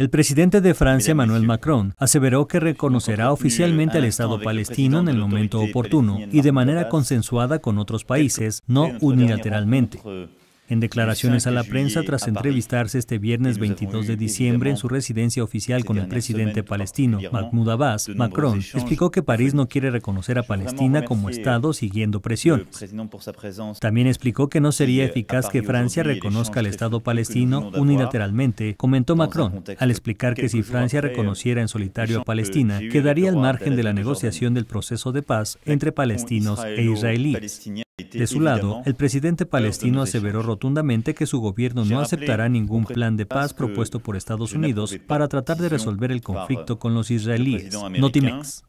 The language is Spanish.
El presidente de Francia, Emmanuel Macron, aseveró que reconocerá oficialmente al Estado palestino en el momento oportuno y de manera consensuada con otros países, no unilateralmente. En declaraciones a la prensa tras entrevistarse este viernes 22 de diciembre en su residencia oficial con el presidente palestino Mahmoud Abbas, Macron explicó que París no quiere reconocer a Palestina como Estado siguiendo presión. También explicó que no sería eh, eficaz que Francia reconozca al Estado palestino unilateralmente, comentó Macron, al explicar que si Francia reconociera en solitario a Palestina, quedaría al margen de la negociación del proceso de paz entre palestinos e israelíes. De su lado, el presidente palestino aseveró rotundamente que su gobierno no aceptará ningún plan de paz propuesto por Estados Unidos para tratar de resolver el conflicto con los israelíes. Notimex.